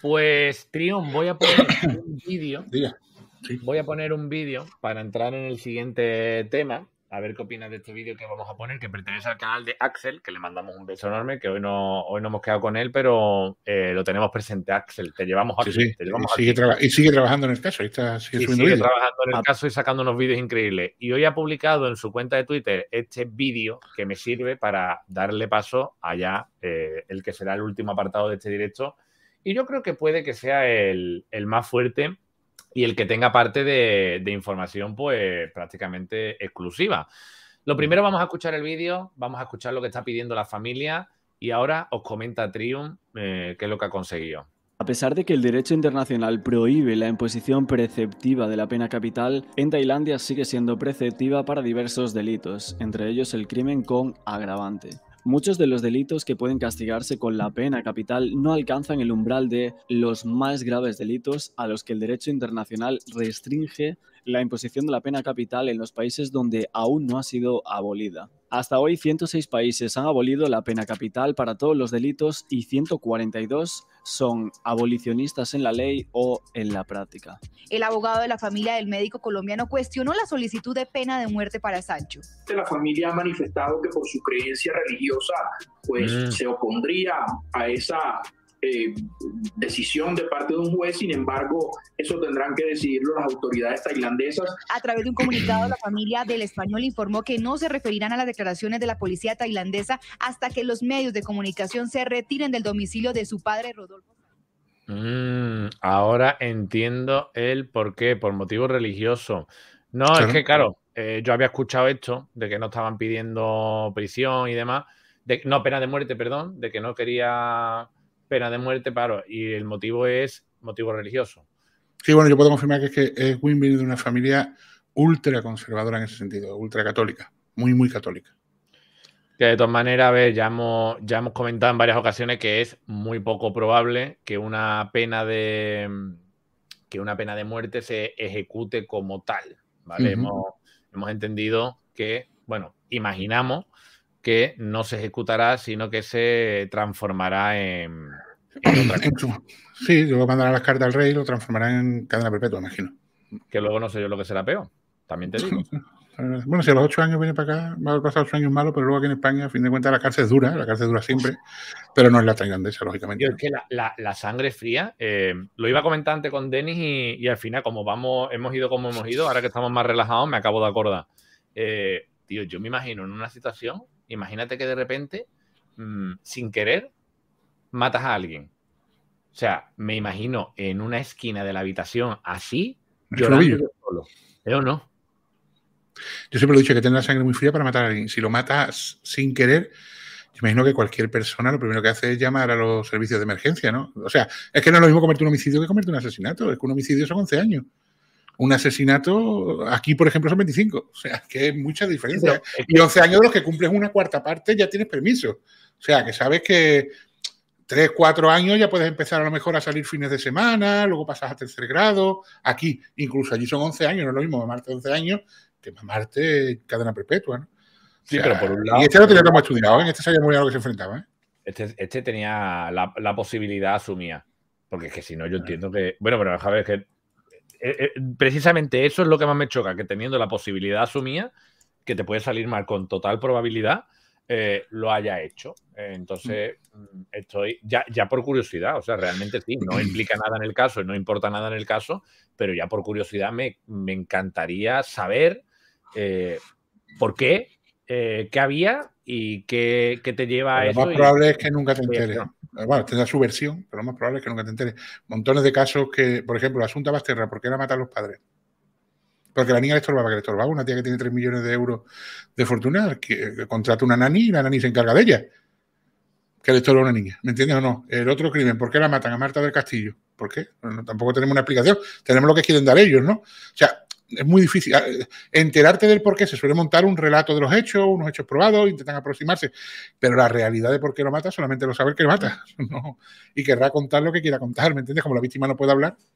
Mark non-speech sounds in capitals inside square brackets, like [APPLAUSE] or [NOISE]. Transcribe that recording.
Pues, Trion, voy a poner un [COUGHS] vídeo. Voy a poner un vídeo para entrar en el siguiente tema. A ver qué opinas de este vídeo que vamos a poner, que pertenece al canal de Axel, que le mandamos un beso enorme, que hoy no, hoy no hemos quedado con él, pero eh, lo tenemos presente, Axel. Te llevamos aquí. y, sigue trabajando en el caso. sigue, y trabajando en el ah. caso y sacando unos vídeos increíbles. Y hoy ha publicado en su cuenta de Twitter este vídeo que me sirve para darle paso allá, eh, el que será el último apartado de este directo, y yo creo que puede que sea el, más fuerte y el que tenga parte de, información pues prácticamente exclusiva. Lo mm. primero vamos a escuchar el vídeo, vamos a escuchar lo que está pidiendo la familia y ahora os comenta Trium eh, qué es lo que ha conseguido. A pesar de que el derecho internacional prohíbe la imposición preceptiva de la pena capital, en Tailandia sigue siendo preceptiva para diversos delitos, entre ellos el crimen con agravante. Muchos de los delitos que pueden castigarse con la pena capital no alcanzan el umbral de los más graves delitos a los que el derecho internacional restringe la imposición de la pena capital en los países donde aún no ha sido abolida. Hasta hoy, 106 países han abolido la pena capital para todos los delitos y 142 son abolicionistas en la ley o en la práctica. El abogado de la familia del médico colombiano cuestionó la solicitud de pena de muerte para Sancho. La familia ha manifestado que por su creencia religiosa pues mm. se opondría a esa eh, decisión de parte de un juez, sin embargo, eso tendrán que decidirlo las autoridades tailandesas. A través de un comunicado, la familia del español informó que no se referirán a las declaraciones de la policía tailandesa hasta que los medios de comunicación se retiren del domicilio de su padre Rodolfo. Mm, ahora entiendo el por qué, por motivo religioso. No, es que claro, eh, yo había escuchado esto, de que no estaban pidiendo prisión y demás, de, no, pena de muerte, perdón, de que no quería pena de muerte, paro, y el motivo es motivo religioso. Sí, bueno, yo puedo confirmar que es que es viene de una familia ultra conservadora en ese sentido, ultra católica, muy, muy católica. Que de todas maneras, ya hemos, ya hemos comentado en varias ocasiones que es muy poco probable que una pena de que una pena de muerte se ejecute como tal. ¿vale? hemos, hemos entendido que, bueno, imaginamos que no se ejecutará, sino que se transformará en. [CLEARS THROAT] Sí, luego mandará las cartas al rey y lo transformarán en cadena perpetua, imagino. Que luego no sé yo lo que será peor. También te digo. [LAUGHS] Bueno, si a los ocho años viene para acá, va a pasar ocho años malo, pero luego aquí en España, a fin de cuentas, la cárcel es dura, la cárcel dura siempre, pero no es la grandeza, lógicamente. es que la, sangre fría, eh, lo iba a comentar antes con Denis y, al final, como vamos, hemos ido como hemos ido, ahora que estamos más relajados, me acabo de acordar. Eh, tío, yo me imagino en una situación Imagínate que de repente, mm, sin querer, matas a alguien. O sea, me imagino en una esquina de la habitación así, llorando yo. Pero no. Yo siempre lo he dicho que tendrá sangre muy fría para matar a alguien. Si lo matas sin querer, yo imagino que cualquier persona lo primero que hace es llamar a los servicios de emergencia, ¿no? O sea, es que no es lo mismo cometer un homicidio que cometer un asesinato. Es que un homicidio son 11 años un asesinato, aquí por ejemplo son 25, o sea, que es mucha diferencia. Y 11 años de los que cumples una cuarta parte ya tienes permiso, o sea, que sabes que 3, 4 años ya puedes empezar a lo mejor a salir fines de semana, luego pasas a tercer grado, aquí, incluso allí son 11 años, no es lo mismo mamarte 11 años que mamarte cadena perpetua, Sí, pero por un lado... Y este no tenía como estudiado, en ¿eh? este había muy lo que se enfrentaba, ¿eh? este, este, tenía la, posibilidad asumía. Porque es que si no, yo entiendo que. Bueno, pero a ver que eh, eh, precisamente eso es lo que más me choca, que teniendo la posibilidad asumida, que te puede salir mal con total probabilidad, eh, lo haya hecho. entonces, mm, estoy ya, por curiosidad, o sea, realmente sí, no implica nada en el caso, no importa nada en el caso, pero ya por curiosidad me, encantaría saber por qué, qué había y qué, te lleva a eso. Lo más probable es que nunca te enteres. Eh, bueno, tendrá su versión, pero lo más probable es que nunca te enteres. Montones de casos que, por ejemplo, la Asunta Basterra, ¿por qué la matan los padres? Porque la niña le estorbaba, que le estorbaba una tía que tiene 3 millones de euros de fortuna, que, contrata una nani y la nani se encarga de ella. Que le estorba a una niña, ¿me entiendes o no? El otro crimen, ¿por qué la matan a Marta del Castillo? ¿Por qué? tampoco tenemos una explicación. Tenemos lo que quieren dar ellos, ¿no? O sea, es muy difícil ah, enterarte del por qué. Se suele montar un relato de los hechos, unos hechos probados, intentan aproximarse, pero la realidad de por qué lo mata solamente lo sabe que lo mata. [LAUGHS] Y querrá contar lo que quiera contar, ¿me entiendes? Como la víctima no puede hablar,